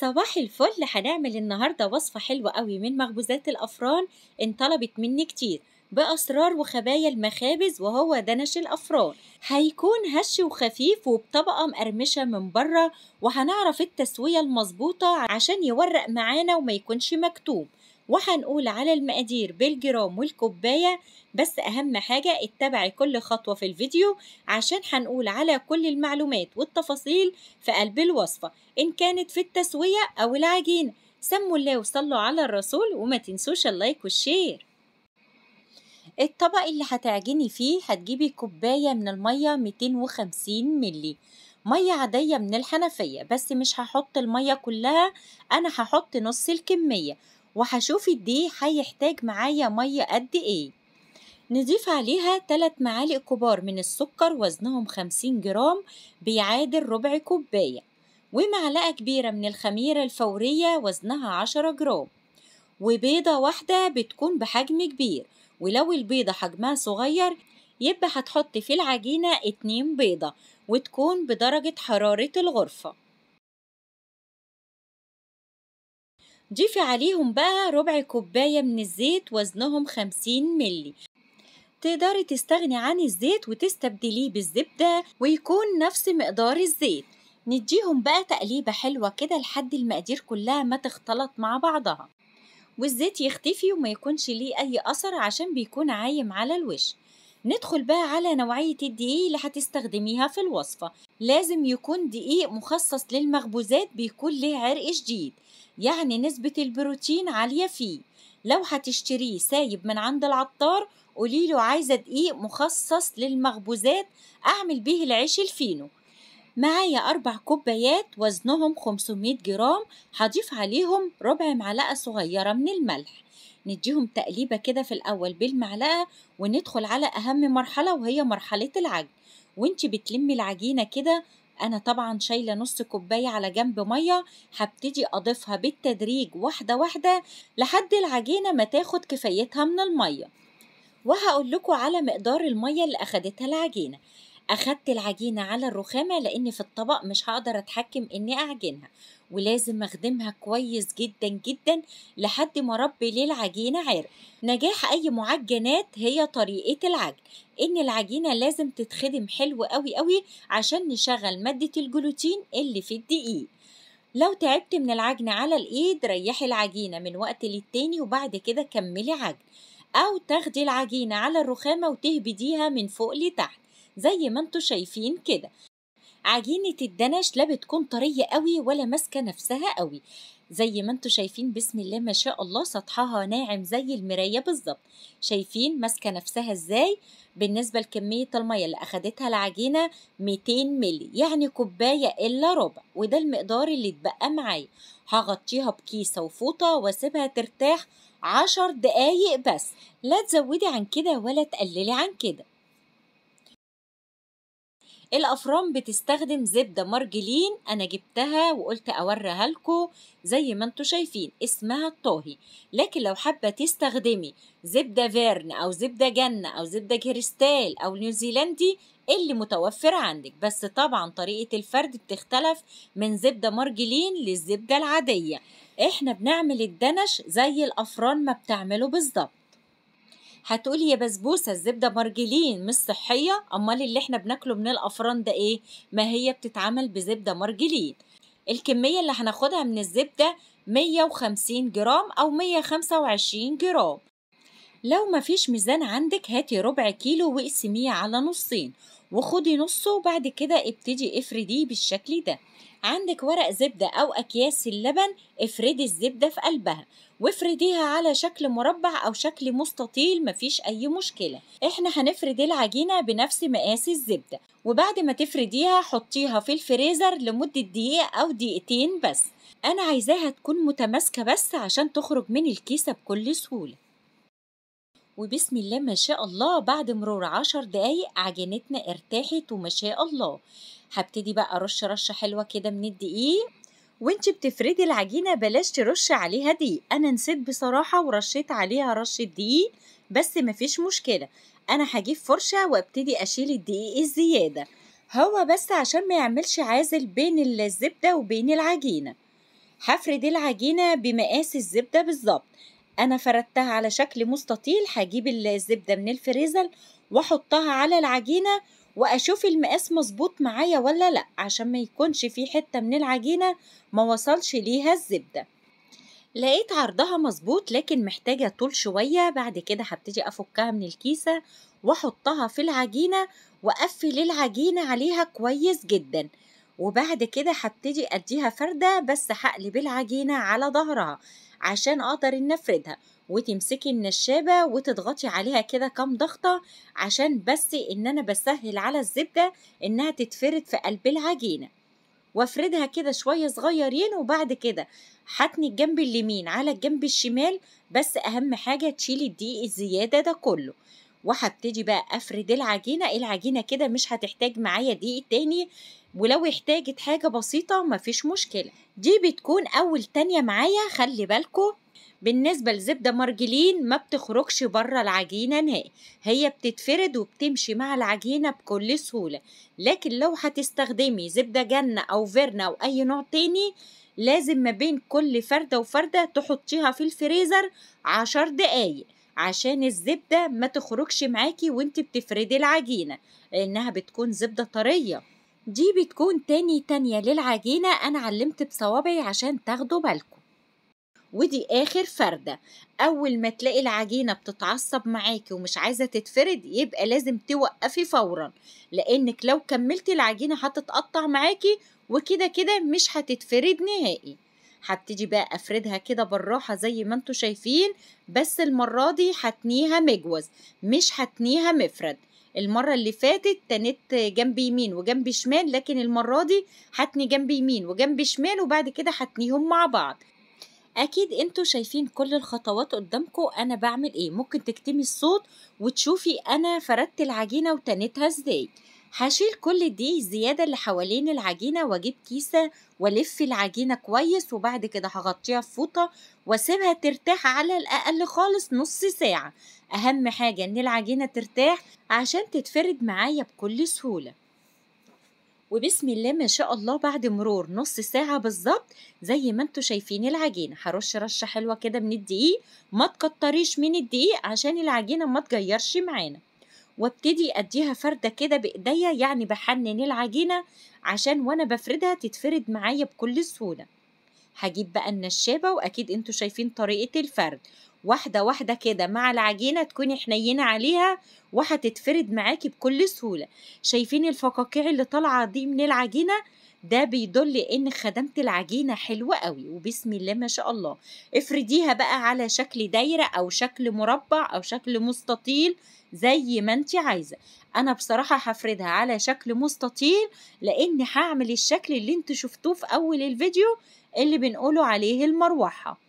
صباح الفل هنعمل النهارده وصفة حلوة قوي من مخبوزات الأفران انطلبت مني كتير بأسرار وخبايا المخابز وهو دنش الأفران هيكون هش وخفيف وبطبقة مقرمشة من بره وهنعرف التسوية المظبوطة عشان يورق معانا وما يكونش مكتوب وهنقول على المقادير بالجرام والكوباية بس أهم حاجة اتبعي كل خطوة في الفيديو عشان هنقول على كل المعلومات والتفاصيل في قلب الوصفة إن كانت في التسوية أو العجينة سموا الله وصلوا على الرسول وما تنسوش اللايك والشير الطبق اللي هتعجني فيه هتجيبي كوباية من المية 250 ملي مية عادية من الحنفية بس مش هحط المية كلها أنا هحط نص الكمية وهشوف الدقيق هيحتاج معايا مية قد ايه نضيف عليها 3 معالق كبار من السكر وزنهم 50 جرام بيعادل ربع كوباية ومعلقة كبيرة من الخميرة الفورية وزنها 10 جرام وبيضة واحدة بتكون بحجم كبير ولو البيضة حجمها صغير يبقى هتحط في العجينة اتنين بيضة وتكون بدرجة حرارة الغرفة ضيفي عليهم بقى ربع كوباية من الزيت وزنهم خمسين ملي تقدري تستغني عن الزيت وتستبدليه بالزبدة ويكون نفس مقدار الزيت نديهم بقى تقليبة حلوة كده لحد المقادير كلها ما تختلط مع بعضها والزيت يختفي وما يكونش ليه أي أثر عشان بيكون عايم على الوش ندخل بقى على نوعية الدقيق اللي هتستخدميها في الوصفة لازم يكون دقيق مخصص للمخبوزات بيكون ليه عرق شديد يعني نسبة البروتين عالية فيه لو هتشتريه سايب من عند العطار قولي له عايزة دقيق مخصص للمخبوزات أعمل بيه العيش الفينو معايا أربع كوبايات وزنهم 500 جرام هضيف عليهم ربع معلقة صغيرة من الملح نديهم تقليبة كده في الأول بالمعلقة وندخل على أهم مرحلة وهي مرحلة العجن وانت بتلمي العجينة كده انا طبعا شايله نص كوبايه على جنب ميه هبتدي اضيفها بالتدريج واحده واحده لحد العجينه ما تاخد كفايتها من الميه وهقول لكم على مقدار الميه اللي اخدتها العجينه أخدت العجينة على الرخامة لأن في الطبق مش هقدر أتحكم إني أعجنها ولازم أخدمها كويس جدا جدا لحد ما ربي ليه العجينة عرق نجاح أي معجنات هي طريقة العجن إن العجينة لازم تتخدم حلو قوي قوي عشان نشغل مادة الجلوتين اللي في الدقيق لو تعبت من العجن على الإيد ريحي العجينة من وقت للتاني وبعد كده كملي عجن أو تاخدي العجينة على الرخامة وتهبديها من فوق لتحت زي ما انتوا شايفين كده عجينة الدنش لا بتكون طرية قوي ولا ماسكة نفسها قوي زي ما انتوا شايفين بسم الله ما شاء الله سطحها ناعم زي المراية بالظبط شايفين ماسكة نفسها ازاي بالنسبة لكمية المية اللي اخدتها العجينة 200 ملي يعني كوباية الا ربع وده المقدار اللي اتبقى معايا هغطيها بكيسة وفوطة واسيبها ترتاح عشر دقايق بس لا تزودي عن كده ولا تقللي عن كده الافران بتستخدم زبده مارجلين انا جبتها وقلت اوريها لكم زي ما انتم شايفين اسمها الطاهي لكن لو حابه تستخدمي زبده فيرن او زبده جنه او زبده كريستال او نيوزيلندي إيه اللي متوفر عندك بس طبعا طريقة الفرد بتختلف من زبدة مارجلين للزبدة العادية احنا بنعمل الدنش زي الأفران ما بتعمله بالظبط هتقولي يا بسبوسه الزبده مرجلين مش صحيه امال اللي احنا بناكله من الافران ده ايه ما هي بتتعمل بزبده مرجلين الكميه اللي هناخدها من الزبده 150 جرام او 125 جرام لو مفيش ميزان عندك هاتي ربع كيلو واقسميه على نصين وخدي نصه وبعد كده ابتدي افرديه بالشكل ده عندك ورق زبدة أو أكياس اللبن افردي الزبدة في قلبها وافرديها على شكل مربع أو شكل مستطيل مفيش أي مشكلة احنا هنفرد العجينة بنفس مقاس الزبدة وبعد ما تفرديها حطيها في الفريزر لمدة دقيقة أو دقيقتين بس أنا عايزاها تكون متماسكة بس عشان تخرج من الكيسة بكل سهولة وبسم الله ما شاء الله بعد مرور عشر دقايق عجينتنا ارتاحت وما شاء الله هبتدي بقى ارش رشه حلوه كده من الدقيق وانت بتفردي العجينة بلاش ترش عليها دي انا نسيت بصراحة ورشيت عليها رشة دي بس مفيش مشكلة انا هجيب فرشة وابتدي اشيل الدقيق الزيادة هو بس عشان ما يعملش عازل بين الزبدة وبين العجينة هفرد العجينة بمقاس الزبدة بالظبط انا فردتها على شكل مستطيل هجيب الزبدة من الفريزر واحطها على العجينة واشوف المقاس مظبوط معايا ولا لا عشان ما يكونش في حتة من العجينة ما وصلش ليها الزبدة لقيت عرضها مظبوط لكن محتاجة طول شوية بعد كده هبتدي افكها من الكيسة واحطها في العجينة واقفل العجينة عليها كويس جدا وبعد كده هبتدي اديها فردة بس هقلب العجينة على ظهرها عشان اقدر ان افردها وتمسكي النشابة وتضغطي عليها كده كام ضغطة عشان بس ان انا بسهل على الزبدة انها تتفرد في قلب العجينة وافردها كده شوية صغيرين وبعد كده حتني الجنب اليمين على الجنب الشمال بس اهم حاجة تشيلي الدقيق الزيادة ده كله وهبتدي بقى افرد العجينه العجينه كده مش هتحتاج معايا دقيق تاني ولو احتاجت حاجه بسيطه مفيش مشكله دي بتكون اول تانيه معايا خلي بالكو بالنسبة لزبدة مارجلين ما بتخرجش بره العجينة نهائي هي بتتفرد وبتمشي مع العجينة بكل سهولة لكن لو هتستخدمي زبدة جنة أو فيرنا أو أي نوع تاني لازم ما بين كل فردة وفردة تحطيها في الفريزر عشر دقايق عشان الزبدة ما تخرجش معاكي وانت بتفردي العجينة لانها بتكون زبدة طرية دي بتكون تاني تانية للعجينة انا علمت بصوابعي عشان تاخدوا بالكم ودي آخر فردة أول ما تلاقي العجينة بتتعصب معاكي ومش عايزة تتفرد يبقى لازم توقفي فورا لأنك لو كملتي العجينة هتتقطع معاكي وكده كده مش هتتفرد نهائي هبتدي بقى افردها كده بالراحة زي ما انتوا شايفين بس المرة دي هتنيها مجوز مش هتنيها مفرد المرة اللي فاتت تنت جنب يمين وجنب شمال لكن المرة دي هتني جنب يمين وجنب شمال وبعد كده هتنيهم مع بعض اكيد انتوا شايفين كل الخطوات قدامكم انا بعمل ايه ممكن تكتمي الصوت وتشوفي انا فردت العجينه وتنيتها ازاي هشيل كل دي الزياده اللي حوالين العجينه واجيب كيسه والف العجينه كويس وبعد كده هغطيها بفوطه واسيبها ترتاح على الاقل خالص نص ساعه اهم حاجه ان العجينه ترتاح عشان تتفرد معايا بكل سهوله وبسم الله ما شاء الله بعد مرور نص ساعة بالظبط زي ما انتوا شايفين العجينة هرش رشة حلوة كده من الدقيق ما تكتريش من الدقيق عشان العجينة ما تجيرش معانا وابتدي اديها فردة كده بايديا يعني بحنن العجينة عشان وانا بفردها تتفرد معايا بكل سهولة هجيب بقى النشابة وأكيد انتوا شايفين طريقة الفرد واحدة واحدة كده مع العجينة تكوني حنينة عليها وهتتفرد معاكي بكل سهولة شايفين الفقاقيع اللي طالعة دي من العجينة ده بيدل ان خدمت العجينه حلوه قوي وبسم الله ما شاء الله افرديها بقى على شكل دايره او شكل مربع او شكل مستطيل زي ما انت عايزه انا بصراحه هفردها على شكل مستطيل لاني هعمل الشكل اللي انتوا شفتوه في اول الفيديو اللي بنقوله عليه المروحه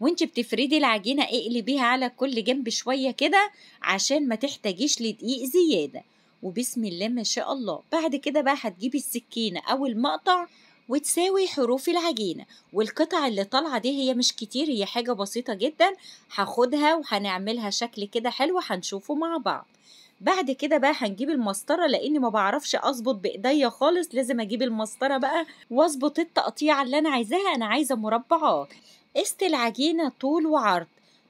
وانت بتفردي العجينه اقلبيها على كل جنب شويه كده عشان ما تحتاجيش لدقيق زياده وبسم الله ما شاء الله بعد كده بقى هتجيبي السكينه او المقطع وتساوي حروف العجينة والقطع اللي طالعة دي هي مش كتير هي حاجة بسيطة جدا هاخدها وهنعملها شكل كده حلو هنشوفه مع بعض بعد كده بقى هنجيب المسطره لاني ما بعرفش اظبط بايديا خالص لازم اجيب المسطره بقى واظبط التقطيعه اللي انا عايزاها انا عايزه مربعات قست العجينه طول وعرض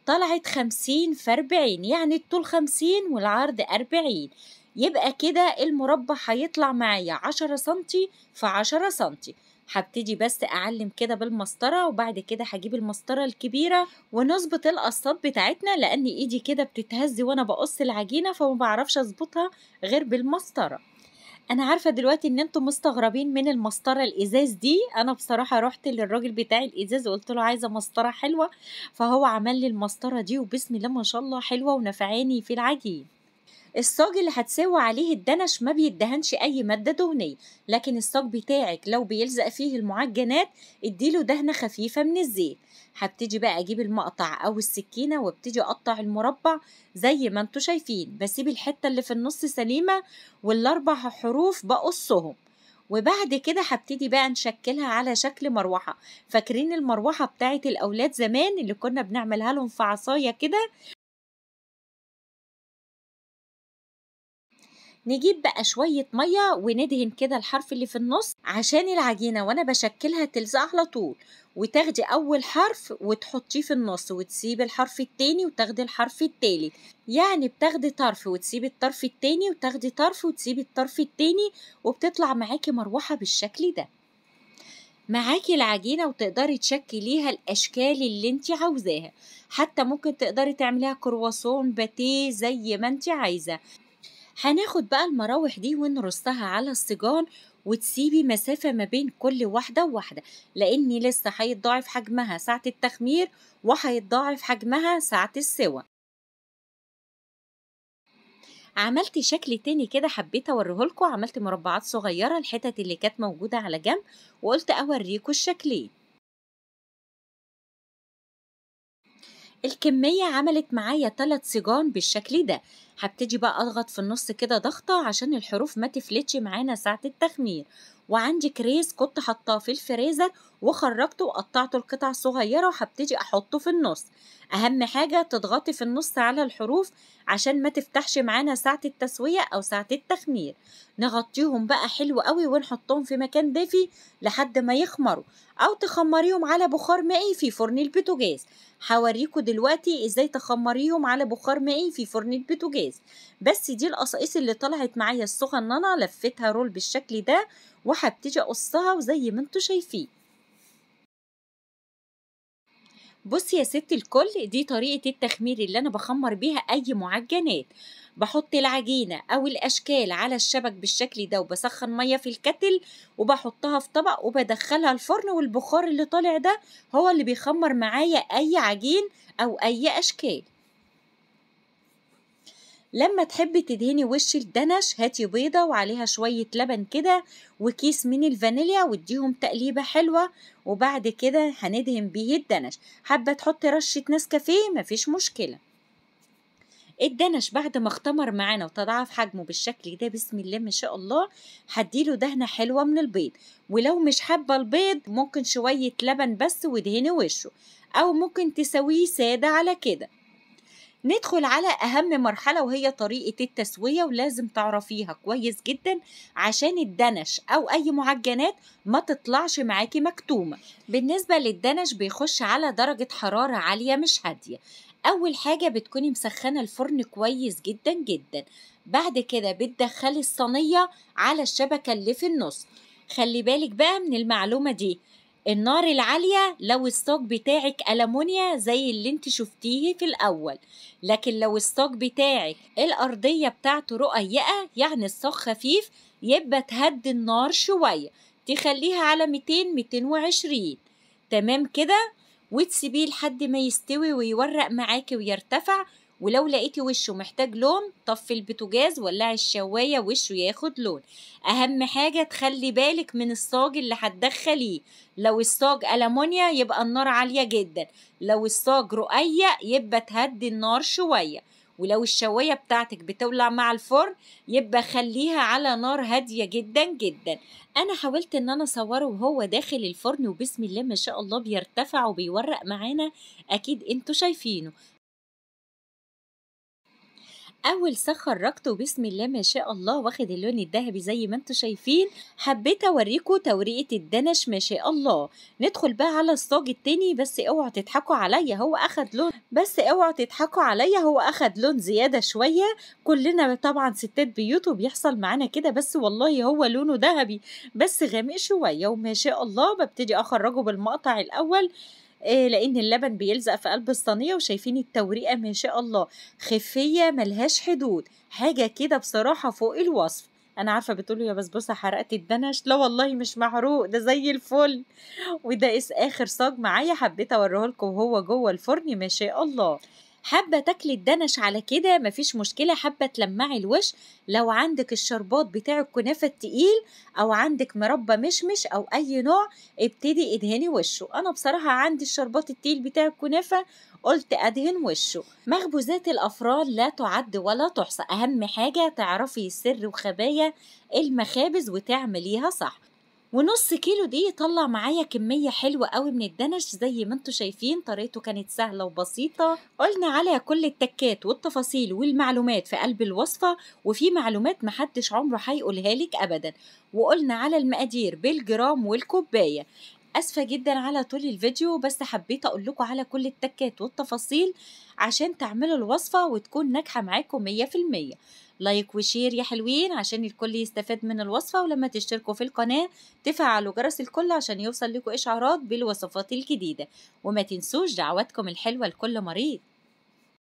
طلعت خمسين في 40 يعني الطول خمسين والعرض أربعين يبقى كده المربع هيطلع معايا عشرة سنتي في 10 سنتي هبتدي بس اعلم كده بالمسطره وبعد كده هجيب المسطره الكبيره ونظبط القصات بتاعتنا لان ايدي كده بتتهز وانا بقص العجينه فما بعرفش اظبطها غير بالمسطره انا عارفه دلوقتي ان انتم مستغربين من المسطره الازاز دي انا بصراحه رحت للراجل بتاع الازاز وقلت له عايزه مسطره حلوه فهو عمل لي المسطره دي وبسم الله ما شاء الله حلوه ونفعاني في العجين الصاج اللي هتساوى عليه الدنش ما بيدهنش اي ماده دهنيه لكن الصاج بتاعك لو بيلزق فيه المعجنات اديله دهنه خفيفه من الزيت هبتدي بقى اجيب المقطع او السكينه وابتدي اقطع المربع زي ما انتوا شايفين بسيب الحته اللي في النص سليمه والاربع حروف بقصهم وبعد كده هبتدي بقى نشكلها على شكل مروحة فاكرين المروحة بتاعت الأولاد زمان اللي كنا بنعملها لهم في عصاية كده نجيب بقى شوية مية وندهن كده الحرف اللي في النص عشان العجينة وأنا بشكلها تلزق على طول وتاخدي أول حرف وتحطيه في النص وتسيب الحرف التاني وتاخدي الحرف التالت يعني بتاخدي طرف وتسيب الطرف التاني وتاخدي طرف وتسيب الطرف التاني وبتطلع معاكي مروحة بالشكل ده معاكي العجينة وتقدري تشكليها الأشكال اللي انت عاوزاها حتى ممكن تقدري تعمليها كرواسون باتيه زي ما انت عايزة هناخد بقى المراوح دي ونرصها على السجان وتسيبي مسافة ما بين كل واحدة وواحدة لأن لسه هيتضاعف حجمها ساعة التخمير وهيتضاعف حجمها ساعة السوى عملت شكل تاني كده حبيت اوريهولكوا عملت مربعات صغيرة الحتت اللي كانت موجودة على جنب وقلت اوريكو الشكلين الكمية عملت معايا تلات سجان بالشكل ده هبتدي بقى اضغط في النص كده ضغطه عشان الحروف ما تفلتش معانا ساعه التخمير وعندي كريز كنت حطاه في الفريزر وخرجته وقطعته لقطع صغيره وهبتدي احطه في النص اهم حاجه تضغطي في النص على الحروف عشان ما تفتحش معانا ساعه التسويه او ساعه التخمير نغطيهم بقى حلو قوي ونحطهم في مكان دافي لحد ما يخمروا او تخمريهم على بخار مائي في فرن البوتاجاز هوريكم دلوقتي ازاي تخمريهم على بخار مائي في فرن البوتاجاز الازاز بس دي القصائص اللي طلعت معايا الصغننه لفيتها رول بالشكل ده وهبتدي اقصها وزي ما انتم شايفين بصي يا ست الكل دي طريقة التخمير اللي أنا بخمر بيها أي معجنات بحط العجينة أو الأشكال على الشبك بالشكل ده وبسخن مية في الكتل وبحطها في طبق وبدخلها الفرن والبخار اللي طالع ده هو اللي بيخمر معايا أي عجين أو أي أشكال لما تحبي تدهني وش الدنش هاتي بيضة وعليها شوية لبن كده وكيس من الفانيليا واديهم تقليبة حلوة وبعد كده هندهن بيه الدنش حابة تحطي رشة نسكافيه مفيش مشكلة الدنش بعد ما اختمر معانا وتضاعف حجمه بالشكل ده بسم الله ما شاء الله هديله دهنه حلوه من البيض ولو مش حابه البيض ممكن شويه لبن بس ودهني وشه او ممكن تسويه ساده على كده ندخل على أهم مرحلة وهي طريقة التسوية ولازم تعرفيها كويس جدا عشان الدنش أو أي معجنات ما تطلعش معاكي مكتومة بالنسبة للدنش بيخش على درجة حرارة عالية مش هادية أول حاجة بتكوني مسخنة الفرن كويس جدا جدا بعد كده بتدخلي الصينية على الشبكة اللي في النص خلي بالك بقى من المعلومة دي النار العالية لو الستوك بتاعك ألمونيا زي اللي انت شفتيه في الأول لكن لو الستوك بتاعك الأرضية بتاعته رقيقة يعني الصاج خفيف يبقى تهدي النار شوية تخليها على 200-220 تمام كده وتسيبيه لحد ما يستوي ويورق معاكي ويرتفع ولو لقيتي وشه محتاج لون طفي البوتاجاز ولعي الشوايه وشه ياخد لون اهم حاجه تخلي بالك من الصاج اللي هتدخليه لو الصاج المونيا يبقى النار عاليه جدا لو الصاج رقيق يبقى تهدي النار شويه ولو الشوايه بتاعتك بتولع مع الفرن يبقى خليها على نار هاديه جدا جدا انا حاولت ان انا اصوره وهو داخل الفرن وبسم الله ما شاء الله بيرتفع وبيورق معانا اكيد انتوا شايفينه اول ساخ خرجته بسم الله ما شاء الله واخد اللون الذهبي زي ما انتم شايفين حبيت اوريكم توريقه الدنش ما شاء الله ندخل بقى على الصاج التاني بس اوعوا تضحكوا عليا هو اخد لون بس اوعوا تضحكوا عليا هو اخد لون زياده شويه كلنا طبعا ستات بيوت وبيحصل معانا كده بس والله هو لونه ذهبي بس غامق شويه وما شاء الله ببتدي اخرجه بالمقطع الاول آه، لان اللبن بيلزق في قلب الصينيه وشايفين التوريقه ما شاء الله خفيه ملهاش حدود حاجه كده بصراحه فوق الوصف انا عارفه بتقولوا يا بسبوسه حرقت الدنش لا والله مش محروق ده زي الفل وده اخر صاج معايا حبيت اوريه لكم وهو جوه الفرن ما شاء الله حابة تاكلي الدنش على كده مفيش مشكلة حابة تلمعي الوش لو عندك الشربات بتاع الكنافة التقيل أو عندك مربى مشمش أو أي نوع ابتدي ادهني وشه أنا بصراحة عندي الشربات التقيل بتاع الكنافة قلت ادهن وشه مخبوزات الافران لا تعد ولا تحصى اهم حاجه تعرفي سر وخبايا المخابز وتعمليها صح ونص كيلو دي طلع معايا كمية حلوة قوي من الدنش زي ما انتوا شايفين طريقته كانت سهلة وبسيطة قلنا على كل التكات والتفاصيل والمعلومات في قلب الوصفة وفي معلومات محدش عمره هيقولها لك أبدا وقلنا على المقادير بالجرام والكوباية اسفه جدا على طول الفيديو بس حبيت اقول لكم على كل التكات والتفاصيل عشان تعملوا الوصفه وتكون ناجحه معاكم 100% لايك وشير يا حلوين عشان الكل يستفاد من الوصفة ولما تشتركوا في القناة تفعلوا جرس الكل عشان يوصل لكم إشعارات بالوصفات الجديدة وما تنسوش دعواتكم الحلوة لكل مريض